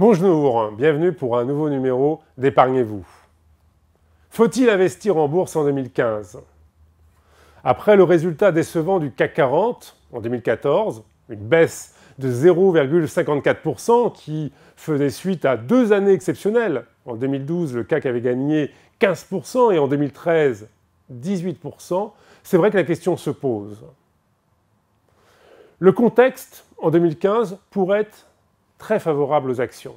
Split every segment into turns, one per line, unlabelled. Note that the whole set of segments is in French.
Bonjour, bienvenue pour un nouveau numéro d'Épargnez-vous. Faut-il investir en bourse en 2015 Après le résultat décevant du CAC 40 en 2014, une baisse de 0,54% qui faisait suite à deux années exceptionnelles. En 2012, le CAC avait gagné 15% et en 2013, 18%. C'est vrai que la question se pose. Le contexte en 2015 pourrait être très favorable aux actions.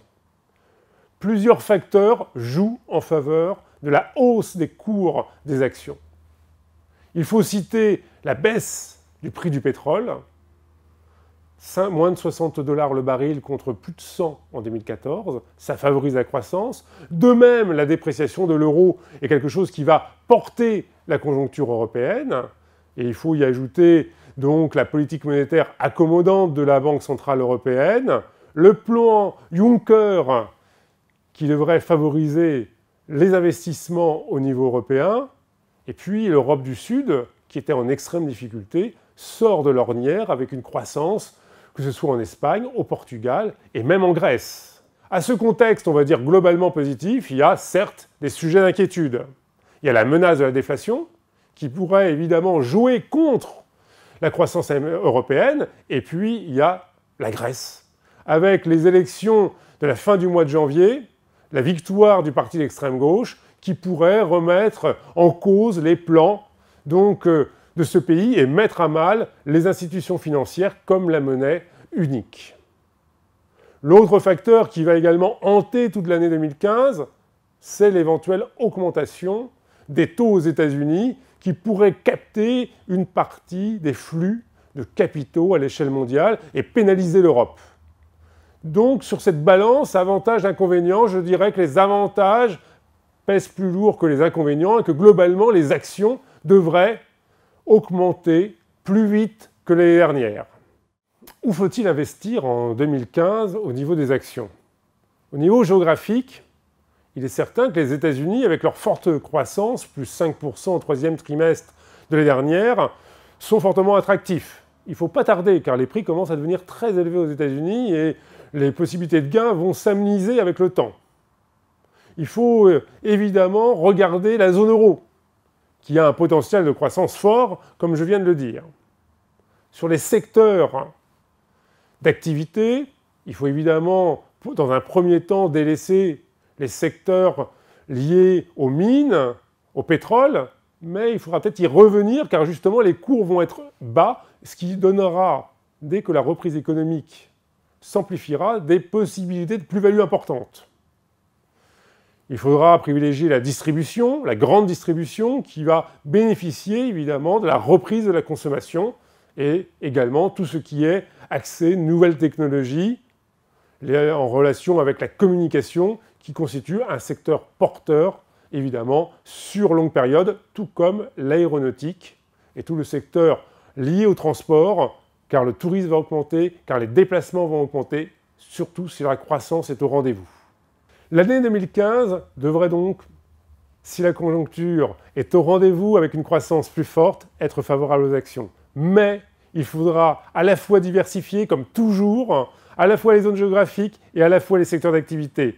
Plusieurs facteurs jouent en faveur de la hausse des cours des actions. Il faut citer la baisse du prix du pétrole, moins de 60 dollars le baril contre plus de 100 en 2014, ça favorise la croissance. De même, la dépréciation de l'euro est quelque chose qui va porter la conjoncture européenne, et il faut y ajouter donc la politique monétaire accommodante de la Banque centrale européenne, le plan Juncker qui devrait favoriser les investissements au niveau européen, et puis l'Europe du Sud, qui était en extrême difficulté, sort de l'ornière avec une croissance, que ce soit en Espagne, au Portugal et même en Grèce. À ce contexte, on va dire globalement positif, il y a certes des sujets d'inquiétude. Il y a la menace de la déflation, qui pourrait évidemment jouer contre la croissance européenne, et puis il y a la Grèce, avec les élections de la fin du mois de janvier, la victoire du parti d'extrême gauche, qui pourrait remettre en cause les plans euh, de ce pays et mettre à mal les institutions financières comme la monnaie unique. L'autre facteur qui va également hanter toute l'année 2015, c'est l'éventuelle augmentation des taux aux États-Unis qui pourrait capter une partie des flux de capitaux à l'échelle mondiale et pénaliser l'Europe. Donc sur cette balance, avantages-inconvénients, je dirais que les avantages pèsent plus lourd que les inconvénients et que globalement les actions devraient augmenter plus vite que l'année dernière. Où faut-il investir en 2015 au niveau des actions Au niveau géographique, il est certain que les États-Unis, avec leur forte croissance, plus 5% au troisième trimestre de l'année dernière, sont fortement attractifs. Il ne faut pas tarder car les prix commencent à devenir très élevés aux États-Unis et les possibilités de gain vont s'amniser avec le temps. Il faut euh, évidemment regarder la zone euro, qui a un potentiel de croissance fort, comme je viens de le dire. Sur les secteurs hein, d'activité, il faut évidemment, dans un premier temps, délaisser les secteurs liés aux mines, au pétrole, mais il faudra peut-être y revenir car justement les cours vont être bas, ce qui donnera, dès que la reprise économique s'amplifiera des possibilités de plus-value importantes. Il faudra privilégier la distribution, la grande distribution, qui va bénéficier évidemment de la reprise de la consommation et également tout ce qui est accès nouvelles technologies en relation avec la communication qui constitue un secteur porteur évidemment sur longue période, tout comme l'aéronautique et tout le secteur lié au transport car le tourisme va augmenter, car les déplacements vont augmenter, surtout si la croissance est au rendez-vous. L'année 2015 devrait donc, si la conjoncture est au rendez-vous avec une croissance plus forte, être favorable aux actions. Mais il faudra à la fois diversifier, comme toujours, à la fois les zones géographiques et à la fois les secteurs d'activité.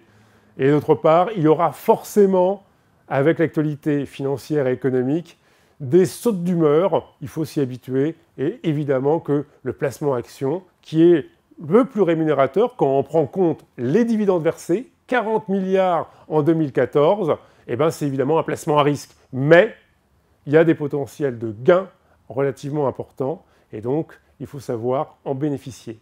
Et d'autre part, il y aura forcément, avec l'actualité financière et économique, des sautes d'humeur, il faut s'y habituer, et évidemment que le placement action, qui est le plus rémunérateur quand on prend en compte les dividendes versés, 40 milliards en 2014, eh ben, c'est évidemment un placement à risque. Mais il y a des potentiels de gains relativement importants, et donc il faut savoir en bénéficier.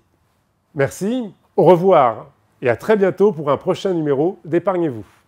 Merci, au revoir, et à très bientôt pour un prochain numéro d'Épargnez-vous.